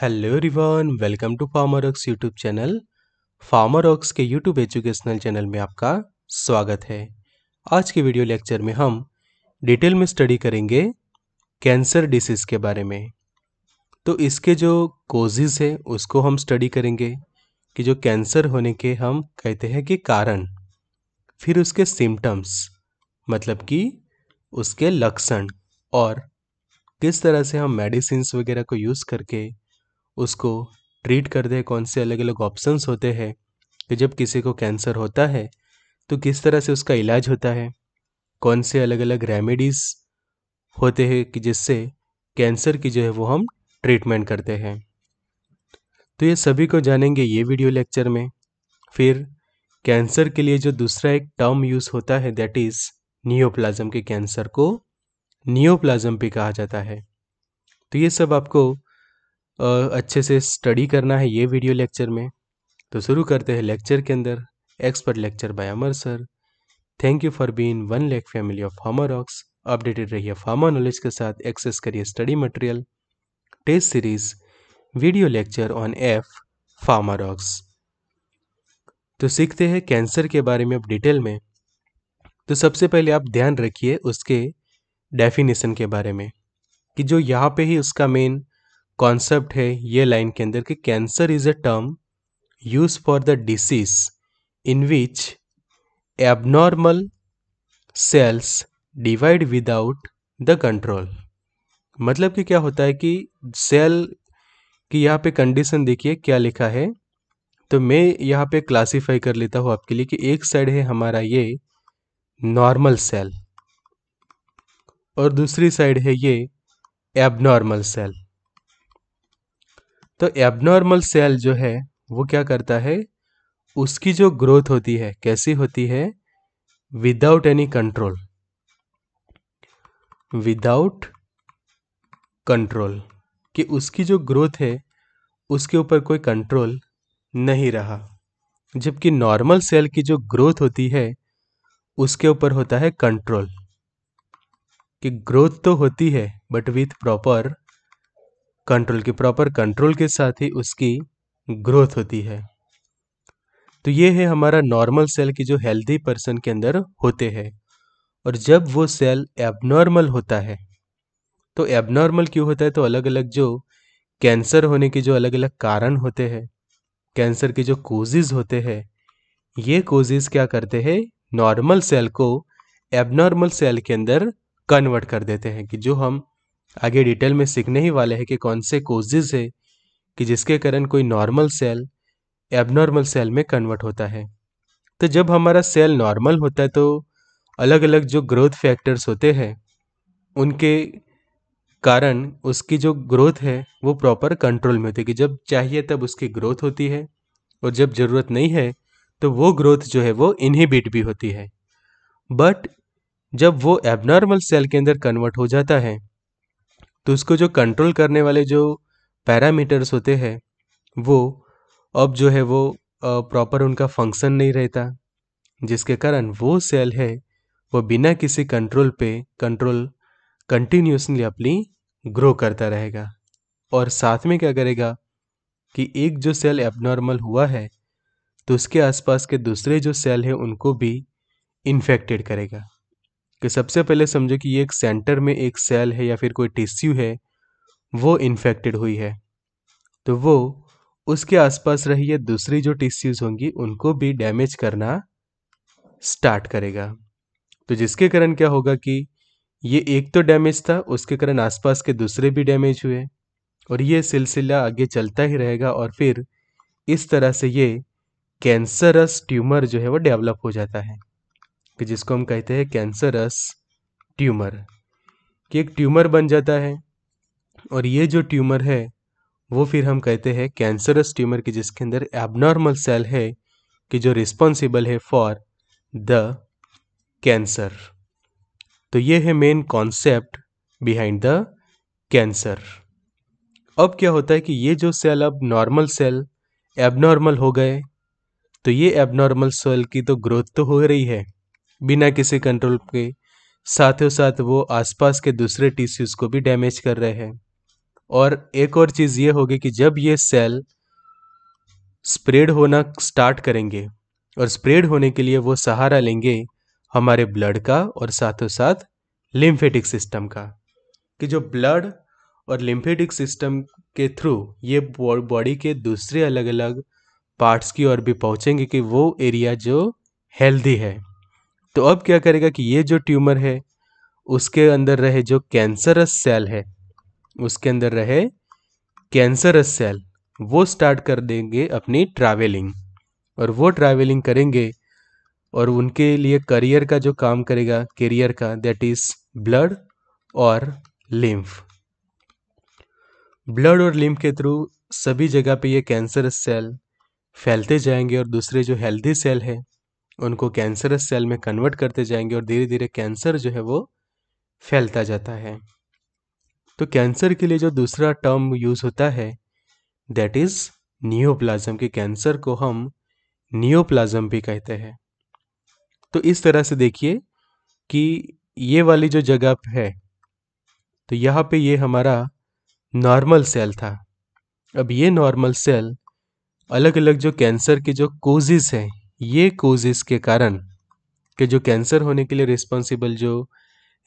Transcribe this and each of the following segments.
Hello रिवन welcome to farmer ox YouTube channel farmer ox के YouTube educational channel में आपका स्वागत है आज के वीडियो लेक्चर में हम डिटेल में स्टडी करेंगे कैंसर डिसीज़ के बारे में तो इसके जो कोजिज़ है उसको हम स्टडी करेंगे कि जो कैंसर होने के हम कहते हैं कि कारण फिर उसके सिम्टम्स मतलब कि उसके लक्षण और किस तरह से हम मेडिसिन वगैरह को यूज़ करके उसको ट्रीट कर दे कौन से अलग अलग ऑप्शंस होते हैं कि जब किसी को कैंसर होता है तो किस तरह से उसका इलाज होता है कौन से अलग अलग रेमेडीज़ होते हैं कि जिससे कैंसर की जो है वो हम ट्रीटमेंट करते हैं तो ये सभी को जानेंगे ये वीडियो लेक्चर में फिर कैंसर के लिए जो दूसरा एक टर्म यूज़ होता है दैट इज़ नियोप्लाज्म के कैंसर को नियोप्लाज्म भी कहा जाता है तो ये सब आपको अच्छे से स्टडी करना है ये वीडियो लेक्चर में तो शुरू करते हैं लेक्चर के अंदर expert lecture by Amar sir thank you for being one lakh family of farmer rocks updated रहिए फार्मा नॉलेज के साथ एक्सेस करिए study material test series video lecture on F farmer rocks तो सीखते हैं कैंसर के बारे में अब डिटेल में तो सबसे पहले आप ध्यान रखिए उसके डेफिनेशन के बारे में कि जो यहाँ पे ही उसका मेन कॉन्सेप्ट है ये लाइन के अंदर कि cancer is a term use for the disease in which abnormal cells divide without the control मतलब कि क्या होता है कि सेल की यहाँ पे कंडीशन देखिए क्या लिखा है तो मैं यहाँ पे क्लासिफाई कर लेता हूँ आपके लिए कि एक साइड है हमारा ये नॉर्मल सेल और दूसरी साइड है ये एबनॉर्मल सेल तो एबनॉर्मल सेल जो है वो क्या करता है उसकी जो ग्रोथ होती है कैसी होती है without any control without control कि उसकी जो ग्रोथ है उसके ऊपर कोई कंट्रोल नहीं रहा जबकि नॉर्मल सेल की जो ग्रोथ होती है उसके ऊपर होता है कंट्रोल कि ग्रोथ तो होती है बट विथ प्रॉपर कंट्रोल की प्रॉपर कंट्रोल के साथ ही उसकी ग्रोथ होती है तो ये है हमारा नॉर्मल सेल की जो हेल्दी पर्सन के अंदर होते हैं और जब वो सेल एबनॉर्मल होता है तो एबनॉर्मल क्यों होता है तो अलग अलग जो कैंसर होने के जो अलग अलग कारण होते हैं कैंसर के जो कोजेज होते हैं ये कोजेज क्या करते हैं नॉर्मल सेल को एबनॉर्मल सेल के अंदर कन्वर्ट कर देते हैं कि जो हम आगे डिटेल में सीखने ही वाले हैं कि कौन से कोजेज है कि जिसके कारण कोई नॉर्मल सेल एबनॉर्मल सेल में कन्वर्ट होता है तो जब हमारा सेल नॉर्मल होता है तो अलग अलग जो ग्रोथ फैक्टर्स होते हैं उनके कारण उसकी जो ग्रोथ है वो प्रॉपर कंट्रोल में होती है कि जब चाहिए तब उसकी ग्रोथ होती है और जब ज़रूरत नहीं है तो वो ग्रोथ जो है वो इनहिबिट भी होती है बट जब वो एबनॉर्मल सेल के अंदर कन्वर्ट हो जाता है तो उसको जो कंट्रोल करने वाले जो पैरामीटर्स होते हैं वो अब जो है वो प्रॉपर उनका फंक्शन नहीं रहता जिसके कारण वो सेल है वो बिना किसी कंट्रोल पे कंट्रोल कंटिन्यूसली अपनी ग्रो करता रहेगा और साथ में क्या करेगा कि एक जो सेल एबनॉर्मल हुआ है तो उसके आसपास के दूसरे जो सेल है उनको भी इन्फेक्टेड करेगा कि सबसे पहले समझो कि ये एक सेंटर में एक सेल है या फिर कोई टिश्यू है वो इन्फेक्टेड हुई है तो वो उसके आसपास रही है दूसरी जो टिश्यूज होंगी उनको भी डैमेज करना स्टार्ट करेगा तो जिसके कारण क्या होगा कि ये एक तो डैमेज था उसके कारण आसपास के दूसरे भी डैमेज हुए और ये सिलसिला आगे चलता ही रहेगा और फिर इस तरह से ये कैंसरस ट्यूमर जो है वो डेवलप हो जाता है कि जिसको हम कहते हैं कैंसरस ट्यूमर कि एक ट्यूमर बन जाता है और ये जो ट्यूमर है वो फिर हम कहते हैं कैंसरस ट्यूमर कि जिसके अंदर एबनॉर्मल सेल है कि जो रिस्पॉन्सिबल है फॉर द कैंसर तो ये है main concept behind the cancer अब क्या होता है कि ये जो सेल अब नॉर्मल सेल एबनॉर्मल हो गए तो ये एबनॉर्मल सेल की तो ग्रोथ तो हो रही है बिना किसी कंट्रोल के साथों साथ वो आसपास के दूसरे टिश्यूज़ को भी डैमेज कर रहे हैं और एक और चीज़ ये होगी कि जब ये सेल स्प्रेड होना स्टार्ट करेंगे और स्प्रेड होने के लिए वो सहारा लेंगे हमारे ब्लड का और साथों साथ लिम्फेटिक सिस्टम का कि जो ब्लड और लिम्फेटिक सिस्टम के थ्रू ये बॉडी के दूसरे अलग अलग पार्ट्स की ओर भी पहुँचेंगे कि वो एरिया जो हेल्दी है तो अब क्या करेगा कि ये जो ट्यूमर है उसके अंदर रहे जो कैंसरस सेल है उसके अंदर रहे कैंसरस सेल वो स्टार्ट कर देंगे अपनी ट्रैवलिंग और वो ट्रैवलिंग करेंगे और उनके लिए करियर का जो काम करेगा करियर का दैट इज ब्लड और लिम्फ ब्लड और लिम्फ के थ्रू सभी जगह पे ये कैंसरस सेल फैलते जाएंगे और दूसरे जो हेल्दी सेल है उनको कैंसरस सेल में कन्वर्ट करते जाएंगे और धीरे धीरे कैंसर जो है वो फैलता जाता है तो कैंसर के लिए जो दूसरा टर्म यूज होता है दैट इज नियोप्लाज्म के कैंसर को हम नियोप्लाज्म भी कहते हैं तो इस तरह से देखिए कि ये वाली जो जगह है तो यहाँ पे ये हमारा नॉर्मल सेल था अब ये नॉर्मल सेल अलग अलग जो कैंसर के जो कोजिस हैं ये कोजेस के कारण कि जो कैंसर होने के लिए रिस्पॉन्सिबल जो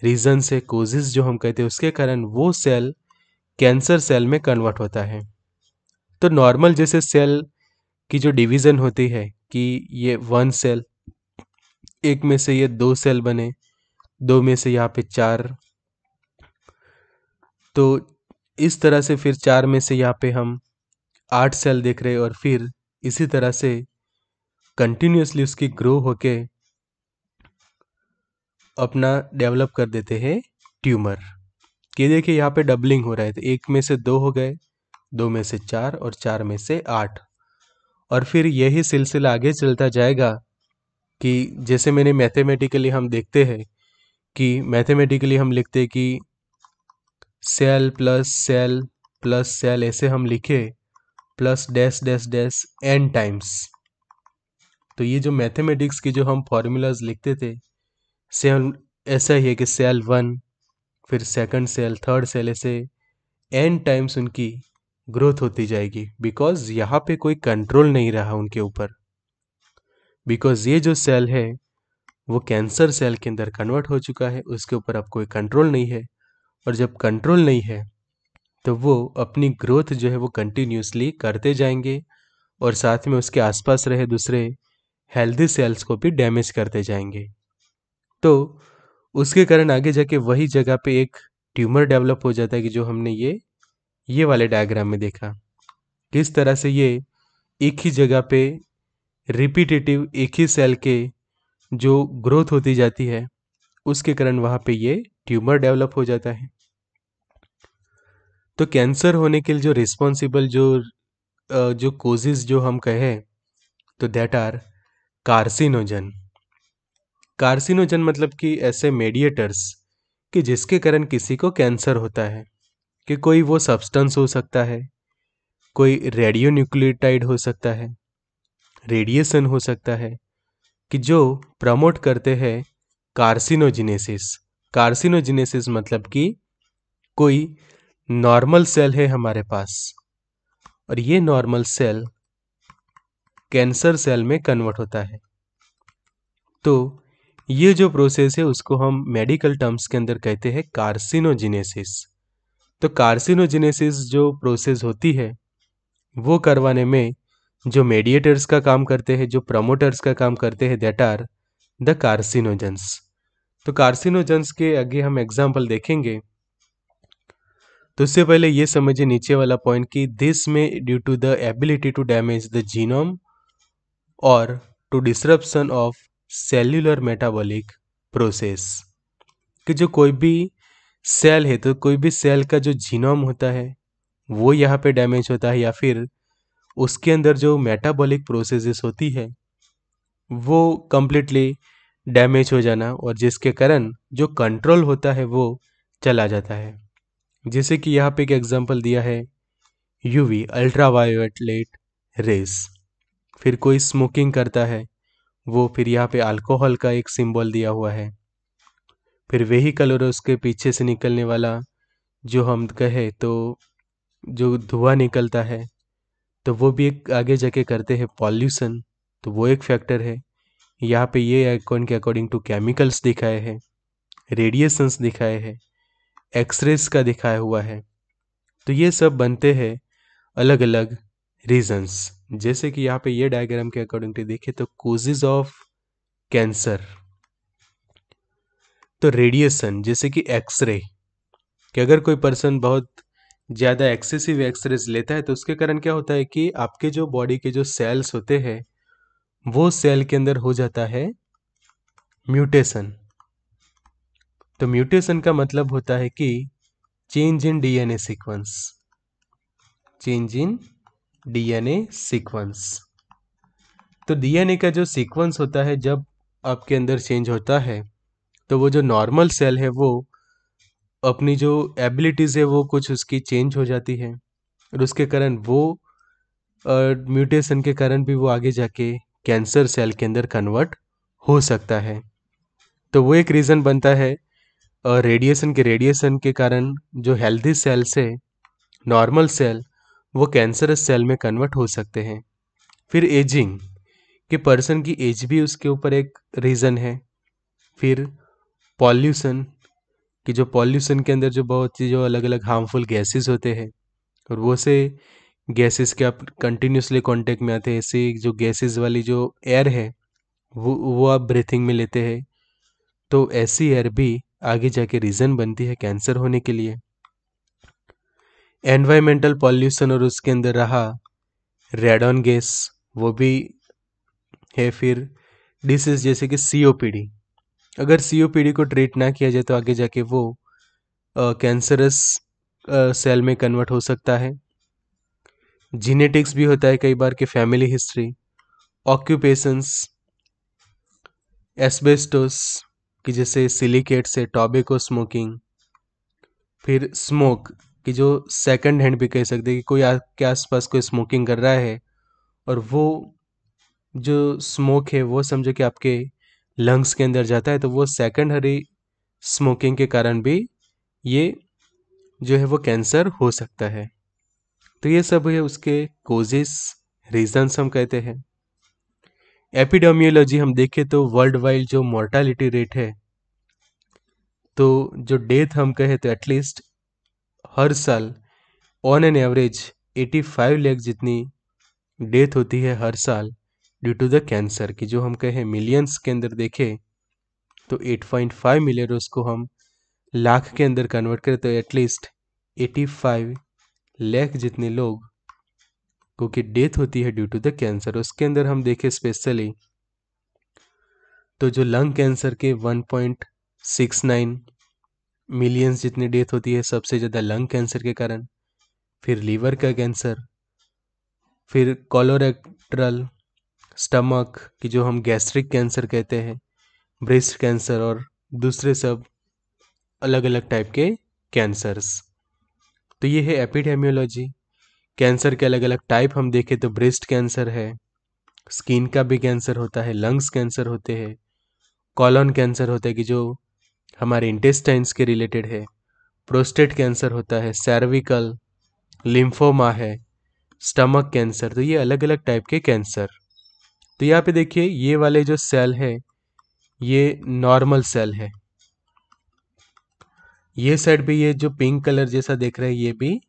रीज़न से कोजेस जो हम कहते हैं उसके कारण वो सेल कैंसर सेल में कन्वर्ट होता है तो नॉर्मल जैसे सेल की जो डिवीज़न होती है कि ये वन सेल एक में से ये दो सेल बने दो में से यहाँ पे चार तो इस तरह से फिर चार में से यहाँ पे हम आठ सेल देख रहे और फिर इसी तरह से कंटिन्यूसली उसकी ग्रो होके अपना डेवलप कर देते हैं ट्यूमर ये देखिए यहाँ पे डबलिंग हो रहा है तो एक में से दो हो गए दो में से चार और चार में से आठ और फिर यही सिलसिला आगे चलता जाएगा कि जैसे मैंने मैथमेटिकली हम देखते हैं कि मैथमेटिकली हम लिखते हैं कि cell plus cell plus cell ऐसे हम लिखे plus dash dash dash N times तो ये जो मैथमेटिक्स के जो हम फार्मूलाज लिखते थे सेल ऐसा ही है कि सेल वन फिर सेकंड सेल थर्ड सेल ऐसे एन टाइम्स उनकी ग्रोथ होती जाएगी बिकॉज यहाँ पे कोई कंट्रोल नहीं रहा उनके ऊपर बिकॉज ये जो सेल है वो कैंसर सेल के अंदर कन्वर्ट हो चुका है उसके ऊपर अब कोई कंट्रोल नहीं है और जब कंट्रोल नहीं है तो वो अपनी ग्रोथ जो है वो कंटिन्यूसली करते जाएंगे और साथ में उसके आसपास रहे दूसरे हेल्दी सेल्स को भी डैमेज करते जाएंगे तो उसके कारण आगे जाके वही जगह पे एक ट्यूमर डेवलप हो जाता है कि जो हमने ये ये वाले डायग्राम में देखा किस तरह से ये एक ही जगह पे रिपीटेटिव एक ही सेल के जो ग्रोथ होती जाती है उसके कारण वहाँ पे ये ट्यूमर डेवलप हो जाता है तो कैंसर होने के लिए जो रिस्पॉन्सिबल जो जो कोजेज जो हम कहें तो दैट आर कार्सिनोजन कार्सिनोजन मतलब कि ऐसे मेडिएटर्स कि जिसके कारण किसी को कैंसर होता है कि कोई वो सब्सटेंस हो सकता है कोई रेडियो न्यूक्लियोटाइड हो सकता है रेडिएशन हो सकता है कि जो प्रमोट करते हैं कार्सिनोजिनेसिस कार्सिनोजिनेसिस मतलब कि कोई नॉर्मल सेल है हमारे पास और ये नॉर्मल सेल कैंसर सेल में कन्वर्ट होता है तो ये जो प्रोसेस है उसको हम मेडिकल टर्म्स के अंदर कहते हैं कार्सिनोजिनेसिस तो कार्सिनोजिनेसिस जो प्रोसेस होती है वो करवाने में जो मेडिएटर्स का काम करते हैं जो प्रमोटर्स का काम करते हैं दैट आर द कार्सिनोजेंस तो कार्सिनोजेंस के आगे हम एग्जाम्पल देखेंगे तो उससे पहले ये समझिए नीचे वाला पॉइंट कि दिस में due to the ability to damage the genome or to disruption of cellular metabolic process कि जो कोई भी सेल है तो कोई भी सेल का जो जीनोम होता है वो यहाँ पे डैमेज होता है या फिर उसके अंदर जो मेटाबॉलिक प्रोसेसेस होती है वो कम्प्लीटली डैमेज हो जाना और जिसके कारण जो कंट्रोल होता है वो चला जाता है जैसे कि यहाँ पे एक एग्जांपल दिया है यूवी अल्ट्रावायोलेट रेस फिर कोई स्मोकिंग करता है वो फिर यहाँ पे अल्कोहल का एक सिंबल दिया हुआ है फिर वही कलर उसके पीछे से निकलने वाला जो हम कहे तो जो धुआं निकलता है तो वो भी एक आगे जाके करते हैं पॉल्यूशन तो वो एक फैक्टर है यहाँ पे ये आइकॉन के अकॉर्डिंग टू केमिकल्स दिखाए हैं रेडिएशंस दिखाए हैं एक्सरेस का दिखाया हुआ है तो ये सब बनते हैं अलग अलग रीजन्स जैसे कि यहाँ पे ये डायग्राम के अकॉर्डिंगली देखें तो कोजेज ऑफ कैंसर तो रेडिएशन जैसे कि एक्सरे कि अगर कोई पर्सन बहुत ज़्यादा एक्सेसिव एक्सरेज लेता है तो उसके कारण क्या होता है कि आपके जो बॉडी के जो सेल्स होते हैं वो सेल के अंदर हो जाता है म्यूटेशन तो म्यूटेशन का मतलब होता है कि change in DNA sequence change in DNA sequence तो डीएनए का जो सीक्वेंस होता है जब आपके अंदर चेंज होता है तो वो जो नॉर्मल सेल है वो अपनी जो एबिलिटीज़ है वो कुछ उसकी चेंज हो जाती है और उसके कारण वो म्यूटेशन के कारण भी वो आगे जाके कैंसर सेल के अंदर कन्वर्ट हो सकता है तो वो एक रीज़न बनता है रेडिएशन के रेडिएशन के कारण जो हेल्दी सेल्स है नॉर्मल सेल वो कैंसरस सेल में कन्वर्ट हो सकते हैं फिर एजिंग के पर्सन की एज भी उसके ऊपर एक रीज़न है फिर पॉल्यूशन कि जो पॉल्यूशन के अंदर जो बहुत ही जो अलग अलग हार्मफुल गैसेस होते हैं और वो से गैसेस के आप कंटिन्यूसली कांटेक्ट में आते हैं ऐसे जो गैसेस वाली जो एयर है वो वो आप ब्रीथिंग में लेते हैं तो ऐसी एयर भी आगे जाके रीज़न बनती है कैंसर होने के लिए एनवायरमेंटल पॉल्यूशन और उसके अंदर रहा रेडॉन गैस वो भी है फिर डिसीज जैसे कि सी अगर सी को ट्रीट ना किया जाए तो आगे जाके वो कैंसरस सेल में कन्वर्ट हो सकता है जीनेटिक्स भी होता है कई बार के फैमिली हिस्ट्री ऑक्यूपेशंस एस्बेस्टोस कि जैसे सिलिकेट से टॉबेको स्मोकिंग फिर स्मोक कि जो सेकंड हैंड भी कह सकते हैं कि कोई आपके आसपास कोई स्मोकिंग कर रहा है और वो जो स्मोक है वो समझो कि आपके लंग्स के अंदर जाता है तो वो सेकंड हरी स्मोकिंग के कारण भी ये जो है वो कैंसर हो सकता है तो ये सब है उसके कोजिस रीजन्स हम कहते हैं एपिडेमियोलॉजी हम देखें तो वर्ल्ड वाइड जो मोर्टालिटी रेट है तो जो डेथ हम कहें तो एटलीस्ट हर साल ऑन एन एवरेज 85 लैख जितनी डेथ होती है हर साल ड्यू टू द कैंसर की जो हम कहें मिलियंस के अंदर देखें तो 8.5 मिलियन उसको हम लाख के अंदर कन्वर्ट करें तो एटलीस्ट 85 लैख जितने लोग क्योंकि डेथ होती है ड्यू टू द कैंसर उसके अंदर हम देखें स्पेशली तो जो लंग कैंसर के 1.69 मिलियंस जितनी डेथ होती है सबसे ज़्यादा लंग कैंसर के कारण फिर लीवर का कैंसर फिर कॉलोरेक्ट्रल स्टमक की जो हम गैस्ट्रिक कैंसर कहते हैं ब्रेस्ट कैंसर और दूसरे सब अलग अलग टाइप के कैंसर्स तो ये है एपिडेमियोलॉजी कैंसर के अलग अलग टाइप हम देखें तो ब्रेस्ट कैंसर है स्किन का भी कैंसर होता है लंग्स कैंसर होते हैं कॉलोन कैंसर होता है कि जो हमारे इंटेस्टाइंस के रिलेटेड है प्रोस्टेट कैंसर होता है सर्विकल लिम्फोमा है स्टमक कैंसर तो ये अलग अलग टाइप के कैंसर तो यहाँ पे देखिए ये वाले जो सेल है ये नॉर्मल सेल है ये साइड भी ये जो पिंक कलर जैसा देख रहे हैं ये भी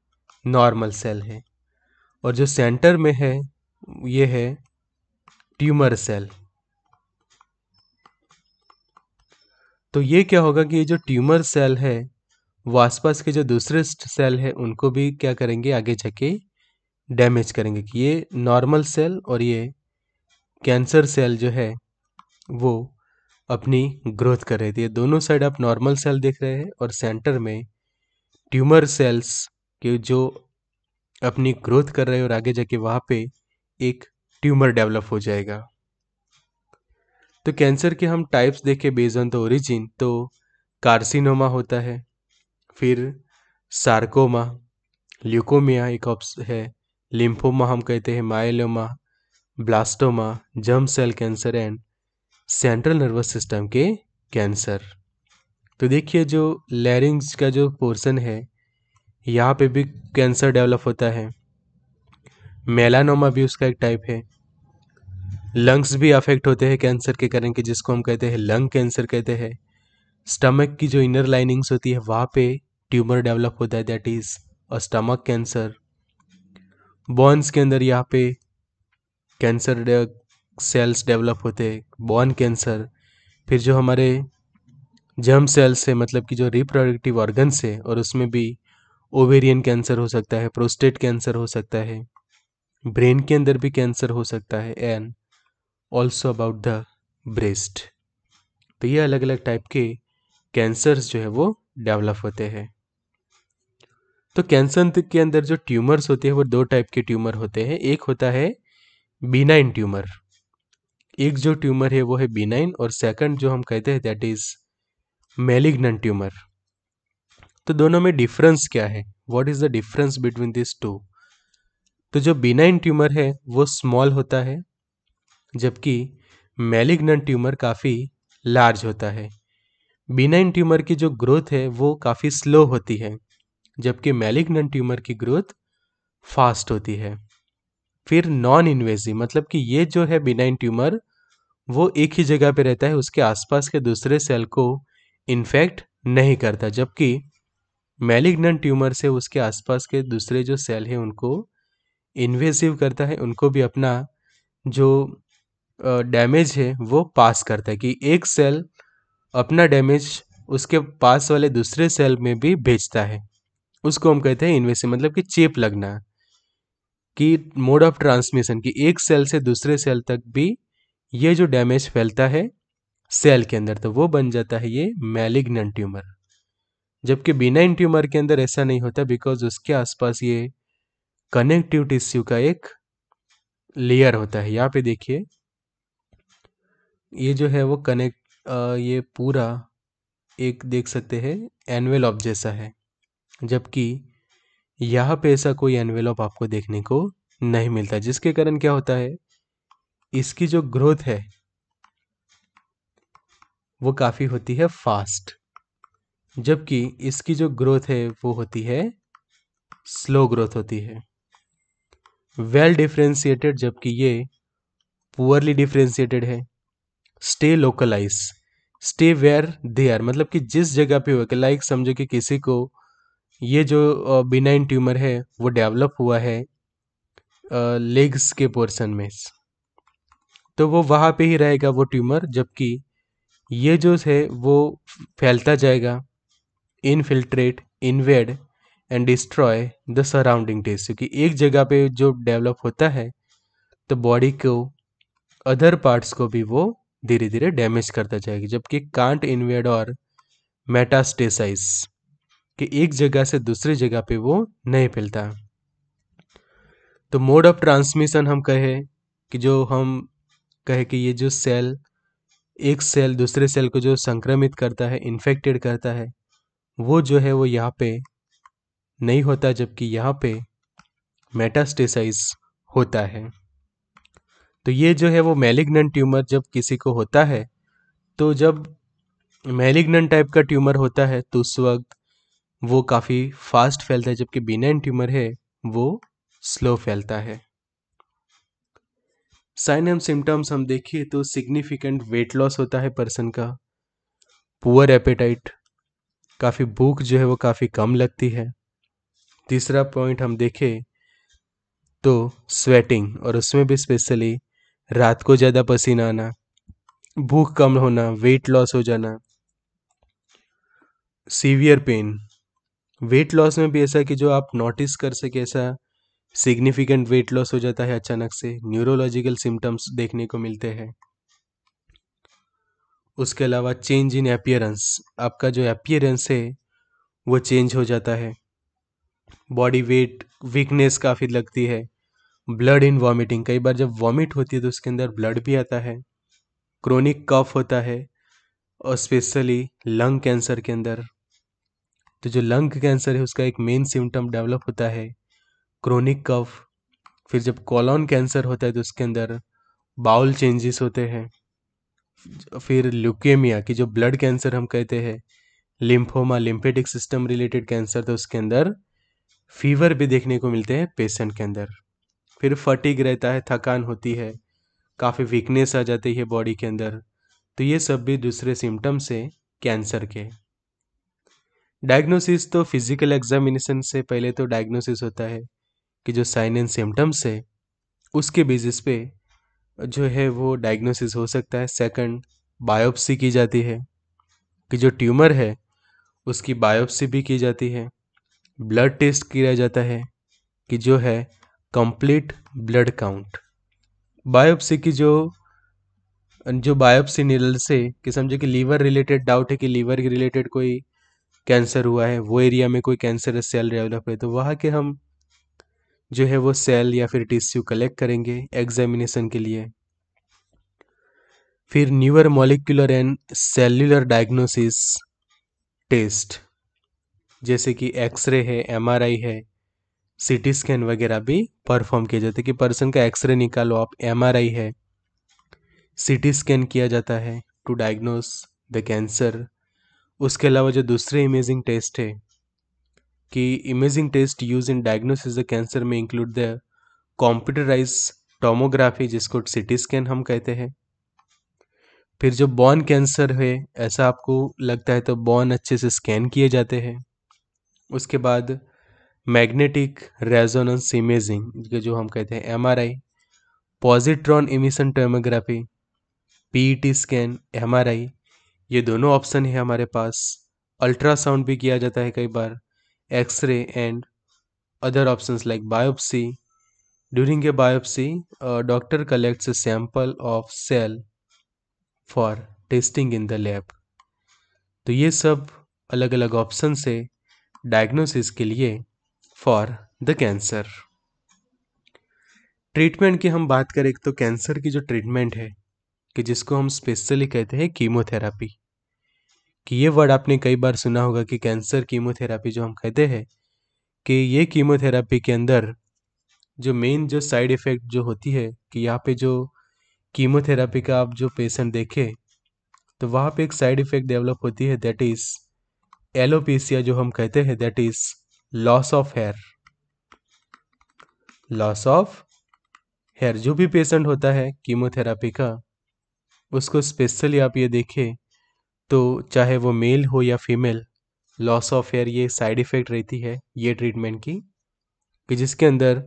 नॉर्मल सेल है और जो सेंटर में है ये है ट्यूमर सेल तो ये क्या होगा कि ये जो ट्यूमर सेल है वो आसपास के जो दूसरे सेल है उनको भी क्या करेंगे आगे जाके डैमेज करेंगे कि ये नॉर्मल सेल और ये कैंसर सेल जो है वो अपनी ग्रोथ कर रहे थे दोनों साइड आप नॉर्मल सेल देख रहे हैं और सेंटर में ट्यूमर सेल्स के जो अपनी ग्रोथ कर रहे हैं और आगे जाके वहाँ पे एक ट्यूमर डेवलप हो जाएगा तो कैंसर के हम टाइप्स देखें बेज ऑन द ओरिजिन तो कार्सिनोमा होता है फिर सार्कोमा ल्यूकोमिया एक ऑप्शन है लिम्फोमा हम कहते हैं myeloma blastoma germ cell cancer and central nervous system के कैंसर तो देखिए जो लैरिंग्स का जो पोर्शन है यहाँ पे भी कैंसर डेवलप होता है मेलानोमा भी उसका एक टाइप है लंग्स भी अफेक्ट होते हैं कैंसर के कारण कि जिसको हम कहते हैं लंग कैंसर कहते हैं स्टमक की जो इनर लाइनिंग्स होती है वहाँ पे ट्यूमर डेवलप होता है that is a stomach cancer bones के अंदर यहाँ पे कैंसर सेल्स डेवलप होते हैं बॉन कैंसर फिर जो हमारे जर्म सेल्स है मतलब कि जो रिप्रोडक्टिव ऑर्गन्स है और उसमें भी ओवेरियन कैंसर हो सकता है प्रोस्टेट कैंसर हो सकता है ब्रेन के अंदर भी कैंसर हो सकता है and also about the breast तो ये अलग अलग टाइप के कैंसर्स जो है वो डेवलप होते हैं तो कैंसर के अंदर जो ट्यूमर्स होते हैं वो दो टाइप के ट्यूमर होते हैं एक होता है बीनाइन ट्यूमर एक जो ट्यूमर है वो है बीनाइन और सेकंड जो हम कहते हैं दैट इज मेलिग्नन ट्यूमर तो दोनों में डिफरेंस क्या है what is the difference between this two तो जो बीनाइन ट्यूमर है वो स्मॉल होता है जबकि मेलिग्नेंट ट्यूमर काफ़ी लार्ज होता है बिनाइन ट्यूमर की जो ग्रोथ है वो काफ़ी स्लो होती है जबकि मेलिग्नेंट ट्यूमर की ग्रोथ फास्ट होती है फिर नॉन इन्वेजिव मतलब कि ये जो है बिनाइन ट्यूमर वो एक ही जगह पे रहता है उसके आसपास के दूसरे सेल को इन्फेक्ट नहीं करता जबकि मेलिग्नेंट ट्यूमर से उसके आसपास के दूसरे जो सेल हैं उनको इन्वेसिव करता है उनको भी अपना जो डैमेज है वो पास करता है कि एक सेल अपना डैमेज उसके पास वाले दूसरे सेल में भी भेजता है उसको हम कहते हैं इन्वेशन मतलब कि चेप लगना कि मोड ऑफ ट्रांसमिशन कि एक सेल से दूसरे सेल तक भी ये जो डैमेज फैलता है सेल के अंदर तो वो बन जाता है ये मैलिग्नेंट ट्यूमर जबकि बिना इन ट्यूमर के अंदर ऐसा नहीं होता बिकॉज उसके आसपास ये कनेक्टिव टिश्यू का एक लेयर होता है यहाँ पे देखिए ये जो है वो कनेक्ट ये पूरा एक देख सकते हैं एनवेलॉप जैसा है जबकि यहाँ पे ऐसा कोई एनवेलॉप आपको देखने को नहीं मिलता जिसके कारण क्या होता है इसकी जो ग्रोथ है वो काफ़ी होती है फास्ट जबकि इसकी जो ग्रोथ है वो होती है स्लो ग्रोथ होती है वेल well डिफ्रेंशिएटेड जबकि ये पुअरली डिफ्रेंशिएटेड है stay localise stay where they are मतलब कि जिस जगह पे हो कि लाइक समझो कि किसी को ये जो बिनाइन ट्यूमर है वो डेवलप हुआ है लेग्स के पोर्शन में तो वो वहाँ पे ही रहेगा वो ट्यूमर जबकि ये जो है वो फैलता जाएगा infiltrate invade and destroy the surrounding test क्योंकि एक जगह पे जो डेवलप होता है तो बॉडी को अदर पार्ट्स को भी वो धीरे धीरे डैमेज करता जाएगी जबकि कांट इन्वेड और मेटास्टेसाइज कि एक जगह से दूसरी जगह पे वो नहीं फैलता तो मोड ऑफ ट्रांसमिशन हम कहे कि जो हम कहे कि ये जो सेल एक सेल दूसरे सेल को जो संक्रमित करता है इन्फेक्टेड करता है वो जो है वो यहाँ पे नहीं होता जबकि यहाँ पे मेटास्टेसाइज होता है तो ये जो है वो मेलिग्नेंट ट्यूमर जब किसी को होता है तो जब मेलिग्नेंट टाइप का ट्यूमर होता है तो उस वक्त वो काफ़ी फास्ट फैलता है जबकि बीनाइन ट्यूमर है वो स्लो फैलता है साइन एंड सिम्टम्स हम देखिए तो सिग्निफिकेंट वेट लॉस होता है पर्सन का पुअर एपेटाइट काफ़ी भूख जो है वो काफ़ी कम लगती है तीसरा पॉइंट हम देखें तो स्वेटिंग और उसमें भी स्पेशली रात को ज़्यादा पसीना आना भूख कम होना वेट लॉस हो जाना सीवियर पेन वेट लॉस में भी ऐसा कि जो आप नोटिस कर सके ऐसा सिग्निफिकेंट वेट लॉस हो जाता है अचानक से न्यूरोलॉजिकल सिम्टम्स देखने को मिलते हैं उसके अलावा चेंज इन अपियरेंस आपका जो अपियरेंस है वो चेंज हो जाता है बॉडी वेट वीकनेस काफ़ी लगती है ब्लड इन वॉमिटिंग कई बार जब वॉमिट होती है तो उसके अंदर ब्लड भी आता है क्रोनिक कफ होता है और स्पेशली लंग कैंसर के अंदर तो जो लंग कैंसर है उसका एक मेन सिम्टम डेवलप होता है क्रोनिक कफ फिर जब कॉलॉन कैंसर होता है तो उसके अंदर बाउल चेंजेस होते हैं फिर ल्यूकेमिया की जो ब्लड कैंसर हम कहते हैं lymphoma lymphatic system related cancer तो उसके अंदर फीवर भी देखने को मिलते हैं पेशेंट के अंदर फिर फटीग रहता है थकान होती है काफ़ी वीकनेस आ जाती है बॉडी के अंदर तो ये सब भी दूसरे सिम्टम्स हैं कैंसर के डायग्नोसिस तो फिजिकल एग्जामिनेशन से पहले तो डायग्नोसिस होता है कि जो साइन एंड सिम्टम्स है उसके बेसिस पे जो है वो डायग्नोसिस हो सकता है सेकंड बायोप्सी की जाती है कि जो ट्यूमर है उसकी बायोप्सी भी की जाती है ब्लड टेस्ट किया जाता है कि जो है कंप्लीट ब्लड काउंट बायोप्सी की जो जो बायोप्सी निरल से कि समझो कि लीवर रिलेटेड डाउट है कि लीवर रिलेटेड कोई कैंसर हुआ है वो एरिया में कोई कैंसर सेल डेवलप है तो वहाँ के हम जो है वो सेल या फिर टिश्यू कलेक्ट करेंगे एग्जामिनेशन के लिए फिर newer molecular and cellular diagnosis test जैसे कि एक्सरे है एमआरआई है सीटी टी स्कैन वगैरह भी परफॉर्म किया जाते हैं कि पर्सन का एक्सरे निकालो आप एम आर आई है सी टी स्कैन किया जाता है टू डायग्नोस द कैंसर उसके अलावा जो दूसरे इमेजिंग टेस्ट है कि imaging test use in diagnosis the cancer में इंक्लूड द कॉम्प्यूटराइज टोमोग्राफी जिसको सी टी स्कैन हम कहते हैं फिर जो बॉन कैंसर है ऐसा आपको लगता है तो बॉन अच्छे से स्कैन किए जाते हैं उसके बाद मैग्नेटिक रेजोनेंस इमेजिंग जो हम कहते हैं MRI positron emission tomography PET scan MRI ये दोनों ऑप्शन है हमारे पास अल्ट्रासाउंड भी किया जाता है कई बार x ray and other options like biopsy during a biopsy doctor collects a sample of cell for testing in the lab तो ये सब अलग अलग ऑप्शन से डायग्नोसिस के लिए फॉर द कैंसर ट्रीटमेंट की हम बात करें तो कैंसर की जो ट्रीटमेंट है कि जिसको हम स्पेशली कहते हैं कीमोथेरापी कि ये वर्ड आपने कई बार सुना होगा कि कैंसर कीमोथेरापी जो हम कहते हैं कि ये कीमोथेरापी के अंदर जो मेन जो साइड इफ़ेक्ट जो होती है कि यहाँ पे जो कीमोथेरापी का आप जो पेशेंट देखें तो वहाँ पे एक साइड इफ़ेक्ट डेवलप होती है दैट इज़ एलोपीसिया जो हम कहते हैं that is loss of hair loss of hair जो भी पेशेंट होता है कीमोथेरापी का उसको स्पेशली आप ये देखें तो चाहे वो मेल हो या फीमेल लॉस ऑफ हेयर ये साइड इफ़ेक्ट रहती है ये ट्रीटमेंट की कि जिसके अंदर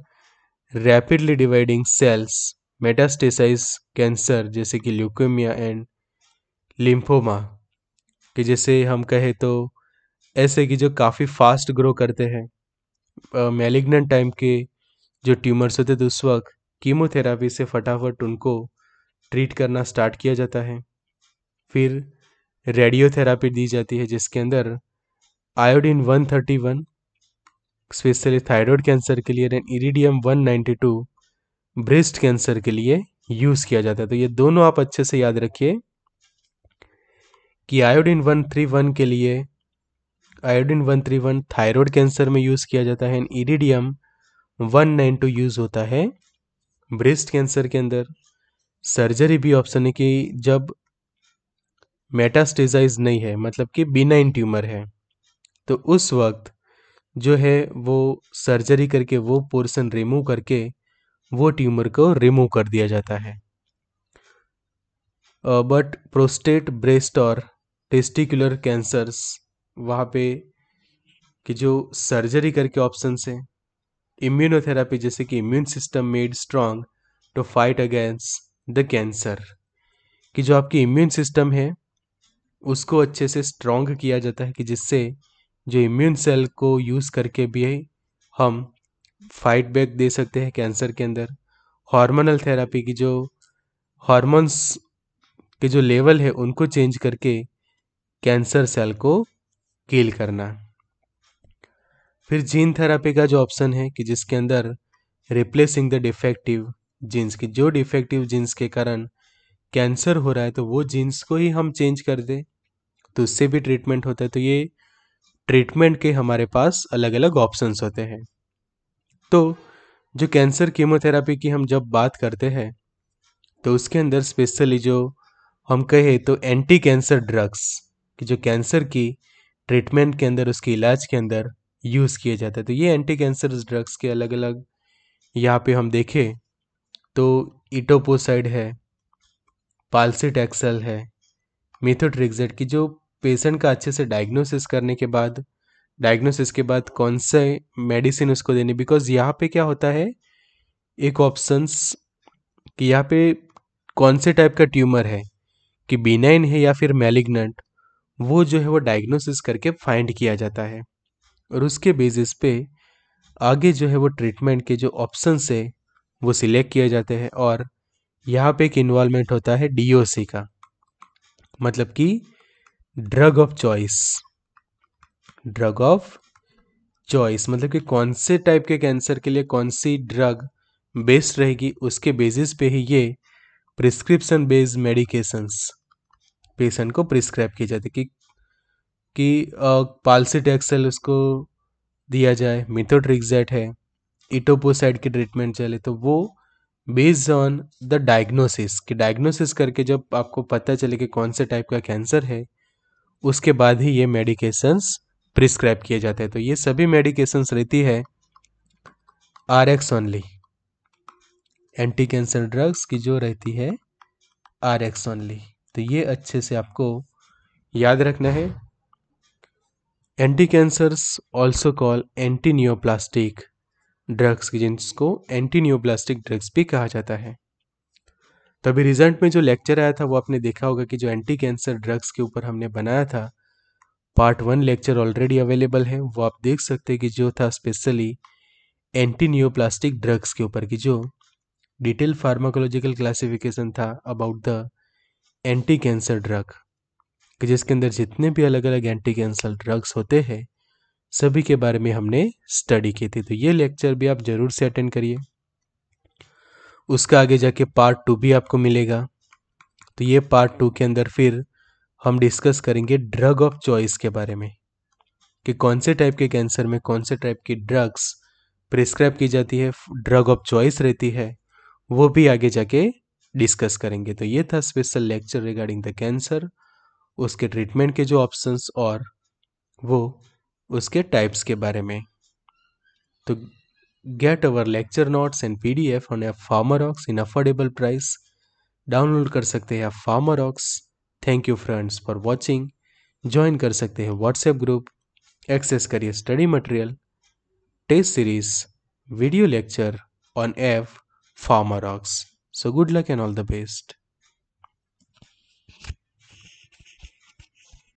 rapidly dividing cells metastasize cancer जैसे कि ल्यूकेमिया एंड लिम्फोमा कि जैसे हम कहें तो ऐसे कि जो काफ़ी फास्ट ग्रो करते हैं मेलिग्नेंट टाइप के जो ट्यूमर्स होते थे उस वक्त कीमोथेरापी से फटाफट उनको ट्रीट करना स्टार्ट किया जाता है फिर रेडियोथेरापी दी जाती है जिसके अंदर आयोडीन 131 स्पेशली थायराइड कैंसर के लिए एंड इरीडियम 192 ब्रेस्ट कैंसर के लिए यूज़ किया जाता है तो ये दोनों आप अच्छे से याद रखिए कि आयोडीन 131 के लिए iodine one three one thyroid cancer में यूज़ किया जाता है and iridium one nine two use होता है ब्रेस्ट कैंसर के अंदर सर्जरी भी ऑप्शन है कि जब मेटास्टेजाइज नहीं है मतलब कि बिनाइन ट्यूमर है तो उस वक्त जो है वो सर्जरी करके वो पोर्शन रिमूव करके वो ट्यूमर को रिमूव कर दिया जाता है बट प्रोस्टेट ब्रेस्ट और टेस्टिकुलर कैंसर्स वहाँ पे कि जो सर्जरी करके ऑप्शन हैं इम्यूनोथेरापी जैसे कि immune system made strong to fight against the cancer कि जो आपकी इम्यून सिस्टम है उसको अच्छे से स्ट्रांग किया जाता है कि जिससे जो इम्यून सेल को यूज़ करके भी हम फाइट बैक दे सकते हैं कैंसर के अंदर हार्मोनल थेरापी की जो हार्मोन्स के जो लेवल है उनको चेंज करके कैंसर सेल को कील करना फिर जीन थेरापी का जो ऑप्शन है कि जिसके अंदर रिप्लेसिंग द डिफेक्टिव जीन्स की जो डिफेक्टिव जीन्स के कारण कैंसर हो रहा है तो वो जीन्स को ही हम चेंज कर दें तो उससे भी ट्रीटमेंट होता है तो ये ट्रीटमेंट के हमारे पास अलग अलग ऑप्शंस होते हैं तो जो कैंसर कीमोथेरापी की हम जब बात करते हैं तो उसके अंदर स्पेशली जो हम कहें तो एंटी कैंसर ड्रग्स कि जो कैंसर की ट्रीटमेंट के अंदर उसके इलाज के अंदर यूज़ किया जाता है तो ये एंटी कैंसर ड्रग्स के अलग अलग यहाँ पे हम देखें तो इटोपोसाइड है एक्सल है मेथोट्रिक्जेट की जो पेशेंट का अच्छे से डायग्नोसिस करने के बाद डायग्नोसिस के बाद कौन से मेडिसिन उसको देनी बिकॉज यहाँ पे क्या होता है एक ऑप्शंस कि यहाँ पे कौन से टाइप का ट्यूमर है कि बीनाइन है या फिर मेलिग्नेंट वो जो है वो डायग्नोसिस करके फाइंड किया जाता है और उसके बेसिस पे आगे जो है वो ट्रीटमेंट के जो ऑप्शन है वो सिलेक्ट किए जाते हैं और यहाँ पे एक इन्वॉल्वमेंट होता है डीओसी का मतलब कि drug of choice drug of choice मतलब कि कौन से टाइप के कैंसर के लिए कौन सी ड्रग बेस्ट रहेगी उसके बेसिस पे ही ये प्रिस्क्रिप्शन बेस्ड मेडिकेशंस पेशेंट को प्रिस्क्राइब की जाती कि कि पालसीटेक्सल उसको दिया जाए मिथोट्रिक्जैट है इटोपोसाइड की ट्रीटमेंट चले तो वो बेस्ड ऑन द डायग्नोसिस कि डायग्नोसिस करके जब आपको पता चले कि कौन से टाइप का कैंसर है उसके बाद ही ये मेडिकेशंस प्रिस्क्राइब किए जाते हैं तो ये सभी मेडिकेशंस रहती है R x only anti cancer drugs की जो रहती है आर एक्स ओनली तो ये अच्छे से आपको याद रखना है anti cancers also call anti neoplastic drugs जिनको एंटी न्योप्लास्टिक ड्रग्स भी कहा जाता है तो अभी रिजल्ट में जो लेक्चर आया था वो आपने देखा होगा कि जो एंटी कैंसर ड्रग्स के ऊपर हमने बनाया था part one lecture already available है वो आप देख सकते हैं कि जो था स्पेशली एंटी न्योप्लास्टिक ड्रग्स के ऊपर की जो डिटेल फार्माकोलॉजिकल क्लासिफिकेशन था about the anti cancer drug कि जिसके अंदर जितने भी अलग अलग एंटी कैंसर ड्रग्स होते हैं सभी के बारे में हमने स्टडी की थी तो ये लेक्चर भी आप ज़रूर से अटेंड करिए उसका आगे जाके पार्ट टू भी आपको मिलेगा तो ये पार्ट टू के अंदर फिर हम डिस्कस करेंगे ड्रग ऑफ चॉइस के बारे में कि कौन से टाइप के कैंसर में कौन से टाइप की ड्रग्स प्रिस्क्राइब की जाती है ड्रग ऑफ चॉइस रहती है वो भी आगे जाके डिस्कस करेंगे तो ये था special lecture regarding the cancer उसके ट्रीटमेंट के जो ऑप्शंस और वो उसके टाइप्स के बारे में तो get our lecture notes and P D F on F ox in affordable price download कर सकते हैं farmer ox thank you friends for watching join कर सकते हैं व्हाट्सएप ग्रुप एक्सेस करिए study material test series video lecture on F farmer ox So good luck and all the best.